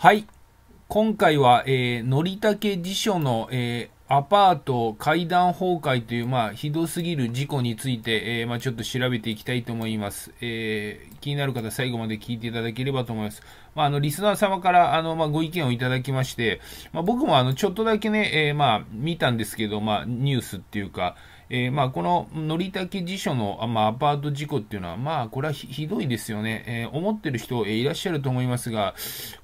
はい。今回は、えー、のりたけ辞書の、えー、アパート階段崩壊という、まあ、ひどすぎる事故について、えー、まあ、ちょっと調べていきたいと思います、えー、気になる方、最後まで聞いていただければと思います。まあ、あの、リスナー様から、あの、まあ、ご意見をいただきまして、まあ、僕も、あの、ちょっとだけね、えー、まあ、見たんですけど、まあ、ニュースっていうか、えー、まあ、この、乗りたけ辞書の、まあ、アパート事故っていうのは、まあ、これはひどいですよね。えー、思ってる人、えー、いらっしゃると思いますが、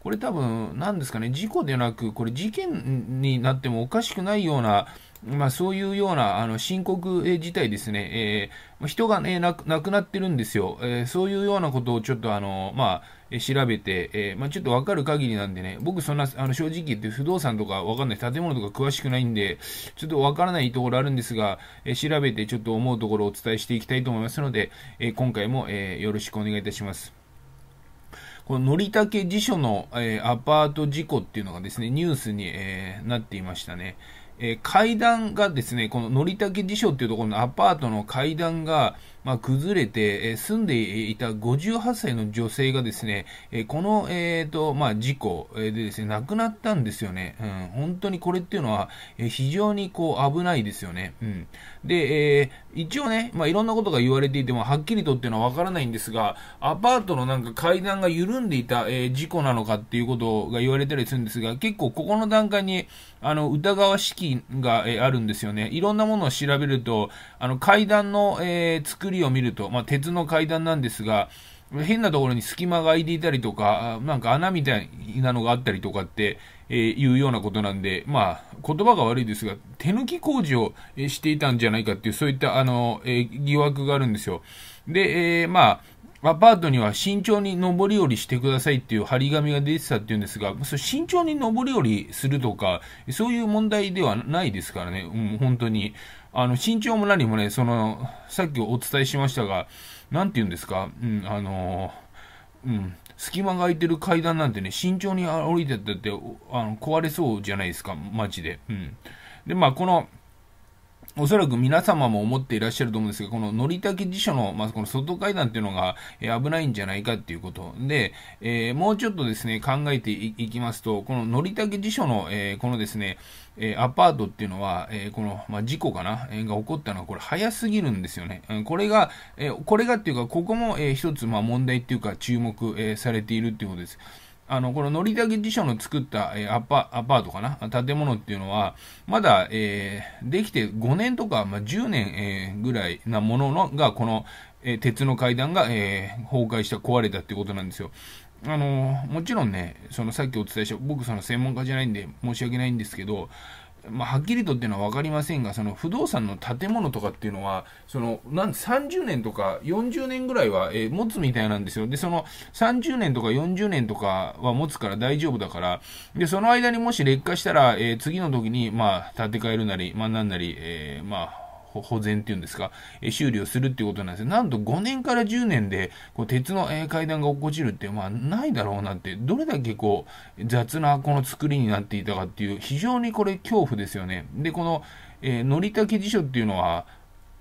これ多分、なんですかね、事故でなく、これ事件になってもおかしくないような、まあ、そういうようなあの深刻、え事態ですね、えー、人が、ね、亡くなってるんですよ、えー、そういうようなことをちょっとあの、まあえ調べて、えー、まあ、ちょっとわかる限りなんでね、僕そんな、あの、正直言って不動産とかわかんない、建物とか詳しくないんで、ちょっとわからないところあるんですが、えー、調べてちょっと思うところをお伝えしていきたいと思いますので、えー、今回も、えよろしくお願いいたします。この、乗竹辞書の、えアパート事故っていうのがですね、ニュースに、えなっていましたね。え階段がですね、この乗竹辞書っていうところのアパートの階段が、まあ、崩れて、え住んでいた58歳の女性がですね、えこの、えーとまあ、事故でですね、亡くなったんですよね。うん、本当にこれっていうのは、え非常にこう危ないですよね。うん、で、えー、一応ね、まあ、いろんなことが言われていても、はっきりとっていうのはわからないんですが、アパートのなんか階段が緩んでいた、えー、事故なのかっていうことが言われたりするんですが、結構ここの段階に、あの、疑わしきが、えー、あるんですよね。いろんなものを調べると、あの、階段の、えー、作りりを見ると、まあ、鉄の階段なんですが、変なところに隙間が空いていたりとか、なんか穴みたいなのがあったりとかって、えー、いうようなことなんで、まあ、言葉が悪いですが、手抜き工事をしていたんじゃないかっていう、そういった、あの、えー、疑惑があるんですよ。で、えー、まあ、アパートには慎重に上り下りしてくださいっていう張り紙が出てたっていうんですが、そ慎重に上り下りするとか、そういう問題ではないですからね、うん、本当に。あの、身長も何もね、その、さっきお伝えしましたが、なんて言うんですか、うん、あのー、うん、隙間が空いてる階段なんてね、慎重に歩いてったって、あの、壊れそうじゃないですか、マジで。うん。で、まあ、この、おそらく皆様も思っていらっしゃると思うんですが、この乗り竹辞書の、まずこの外階段っていうのが、え危ないんじゃないかっていうことで、えー、もうちょっとですね、考えていきますと、この乗り竹辞書の、えー、このですね、えアパートっていうのは、えこの、まあ、事故かな、えが起こったのは、これ早すぎるんですよね。これが、えこれがっていうか、ここも、えー、一つ、まあ、問題っていうか注目、えされているっていうことです。あの、このりたけ辞書の作った、えー、アパアパートかな建物っていうのは、まだ、えー、できて5年とか、まあ、10年、えー、ぐらいなもののが、この、えー、鉄の階段が、えー、崩壊した、壊れたっていうことなんですよ。あのもちろんね、そのさっきお伝えした、僕その専門家じゃないんで申し訳ないんですけど、まあ、はっきりとっていうのは分かりませんが、その不動産の建物とかっていうのは、そのなん30年とか40年ぐらいは、えー、持つみたいなんですよ。で、その30年とか40年とかは持つから大丈夫だから、で、その間にもし劣化したら、えー、次の時に、まあ、建て替えるなり、まあ、なんなり、えー、まあ、保全っていうんですか、え修理をするっていうことなんですよ。なんと5年から10年で、こう、鉄の、え階段が落っこちるって、まあ、ないだろうなって、どれだけこう、雑なこの作りになっていたかっていう、非常にこれ恐怖ですよね。で、この、えー、乗りたけ辞書っていうのは、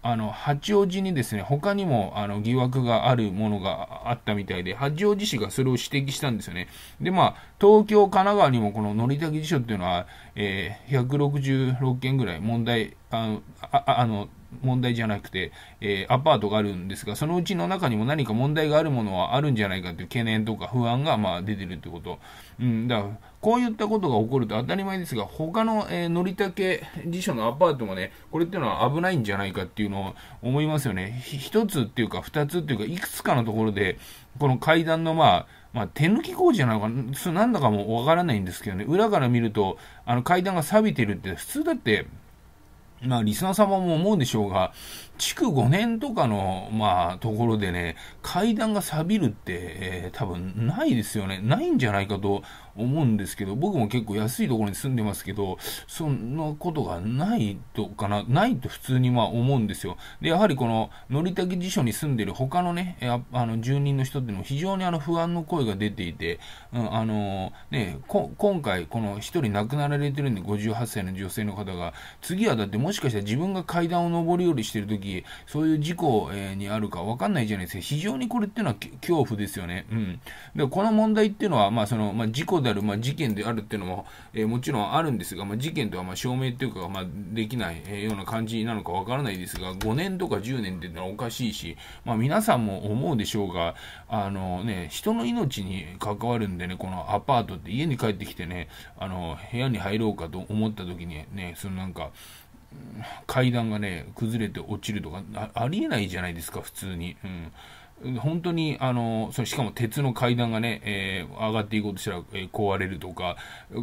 あの、八王子にですね、他にも、あの、疑惑があるものがあったみたいで、八王子市がそれを指摘したんですよね。で、まあ、東京、神奈川にもこの乗りた辞書っていうのは、えー、166件ぐらい問題、あの、ああの問題じゃなくて、えー、アパートがあるんですが、そのうちの中にも何か問題があるものはあるんじゃないかという懸念とか不安が、まあ、出てるってこと。うん、だから、こういったことが起こると当たり前ですが、他の、えー、乗りたけ辞書のアパートもね、これっていうのは危ないんじゃないかっていうのを思いますよね。一つっていうか、二つっていうか、いくつかのところで、この階段のまあ、まあ、手抜き工事なのかな、なんだかもわからないんですけどね、裏から見ると、あの階段が錆びてるって、普通だって、まあ、リスナー様も思うでしょうが、築5年とかの、まあ、ところでね、階段が錆びるって、えー、多分ないですよね。ないんじゃないかと思うんですけど、僕も結構安いところに住んでますけど、そんなことがないとかな、ないと普通にまあ思うんですよ。で、やはりこの、乗りたき辞書に住んでる他のね、あの、住人の人っていうのも非常にあの、不安の声が出ていて、うん、あのね、今回、この一人亡くなられてるんで、58歳の女性の方が、次はだってもしかしたら自分が階段を上り下りしてる時時、そういう事故、にあるかわかんないじゃないですか。非常にこれっていうのは恐怖ですよね。うん。で、この問題っていうのは、まあ、その、まあ、事故である、まあ、事件であるっていうのも、えー、もちろんあるんですが、まあ、事件とは、まあ、証明というか、まあ、できない、ような感じなのかわからないですが、5年とか10年っていうのはおかしいし、まあ、皆さんも思うでしょうが、あのね、人の命に関わるんでね、このアパートって家に帰ってきてね、あの、部屋に入ろうかと思った時にね、そのなんか、階段がね、崩れて落ちるとかあ、りえないじゃないですか、普通に。うん、本当に、あの、それしかも鉄の階段がね、えー、上がっていこうとしたら、えー、壊れるとか、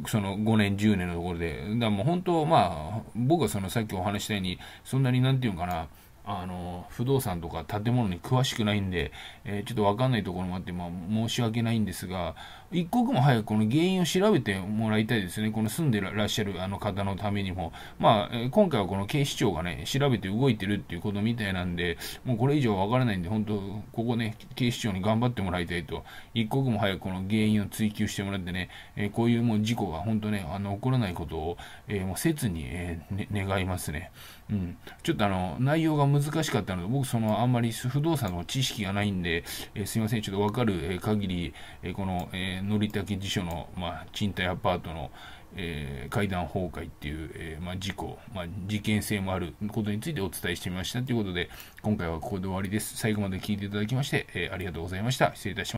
その5年、10年のところで、だもう本当、まあ、僕はそのさっきお話したように、そんなになんていうのかな、あの、不動産とか建物に詳しくないんで、えー、ちょっとわかんないところもあって、まあ、申し訳ないんですが、一刻も早くこの原因を調べてもらいたいですね。この住んでらっしゃるあの方のためにも。まあ、今回はこの警視庁がね、調べて動いてるっていうことみたいなんで、もうこれ以上わからないんで、本当ここね、警視庁に頑張ってもらいたいと、一刻も早くこの原因を追及してもらってね、えー、こういうもう事故が本当ね、あの、起こらないことを、えもう切に、えね、願いますね。うん。ちょっとあの、内容が難しかったので、僕、そのあんまり不動産の知識がないんで、えー、すみません、ちょっと分かる限り、えこの、えー、乗りたけ辞書の、まあ、賃貸アパートの、えー、階段崩壊っていう、えー、まあ、事故、まあ、事件性もあることについてお伝えしてみましたということで、今回はここで終わりです。最後まで聞いていただきまして、えー、ありがとうございました。失礼いたします。